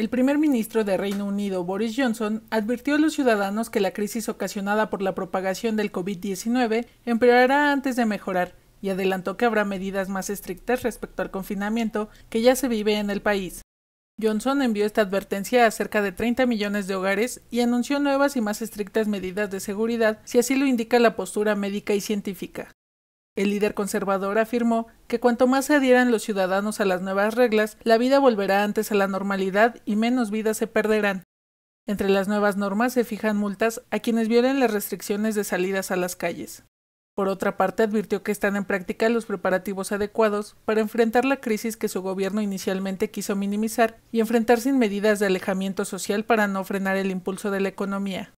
el primer ministro de Reino Unido, Boris Johnson, advirtió a los ciudadanos que la crisis ocasionada por la propagación del COVID-19 empeorará antes de mejorar y adelantó que habrá medidas más estrictas respecto al confinamiento que ya se vive en el país. Johnson envió esta advertencia a cerca de 30 millones de hogares y anunció nuevas y más estrictas medidas de seguridad si así lo indica la postura médica y científica. El líder conservador afirmó que cuanto más se adhieran los ciudadanos a las nuevas reglas, la vida volverá antes a la normalidad y menos vidas se perderán. Entre las nuevas normas se fijan multas a quienes violen las restricciones de salidas a las calles. Por otra parte, advirtió que están en práctica los preparativos adecuados para enfrentar la crisis que su gobierno inicialmente quiso minimizar y enfrentar sin medidas de alejamiento social para no frenar el impulso de la economía.